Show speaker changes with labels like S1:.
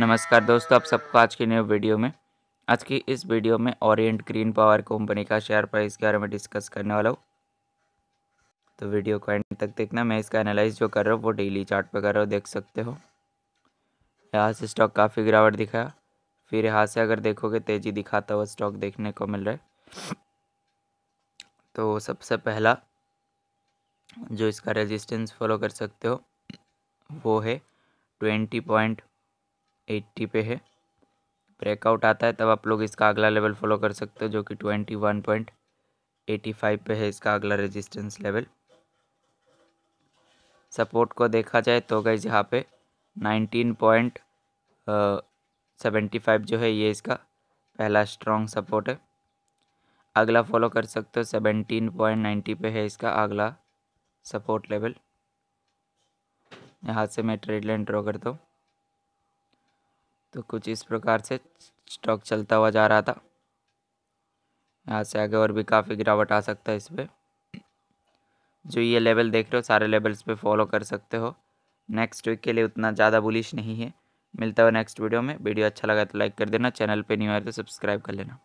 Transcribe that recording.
S1: नमस्कार दोस्तों आप सबको आज की न्यू वीडियो में आज की इस वीडियो में ओरिएंट ग्रीन पावर कंपनी का शेयर प्राइस के बारे में डिस्कस करने वाला हूँ तो वीडियो को एंड तक देखना मैं इसका एनालाइज जो कर रहा हूँ वो डेली चार्ट पर कर रहा हूँ देख सकते हो यहाँ से स्टॉक काफ़ी गिरावट दिखाया फिर यहाँ से अगर देखोगे तेज़ी दिखाता हुआ स्टॉक देखने को मिल रहा है तो सबसे पहला जो इसका रेजिस्टेंस फॉलो कर सकते हो वो है ट्वेंटी पॉइंट एट्टी पे है ब्रेकआउट आता है तब आप लोग इसका अगला लेवल फॉलो कर सकते हो जो कि twenty one point eighty five पे है इसका अगला रेजिस्टेंस लेवल सपोर्ट को देखा जाए तो गई यहाँ पे नाइनटीन पॉइंट सेवेंटी फाइव जो है ये इसका पहला स्ट्रॉन्ग सपोर्ट है अगला फॉलो कर सकते हो सेवेंटीन पॉइंट नाइन्टी पे है इसका अगला सपोर्ट लेवल यहाँ से मैं ट्रेड लाइन ड्रॉ करता हूँ तो कुछ इस प्रकार से स्टॉक चलता हुआ जा रहा था यहाँ से आगे और भी काफ़ी गिरावट आ सकता है इस पर जो ये लेवल देख रहे हो सारे लेवल्स पे फॉलो कर सकते हो नेक्स्ट वीक के लिए उतना ज़्यादा बुलिश नहीं है मिलता हो नेक्स्ट वीडियो में वीडियो अच्छा लगा तो लाइक कर देना चैनल पे न्यू आए तो सब्सक्राइब कर लेना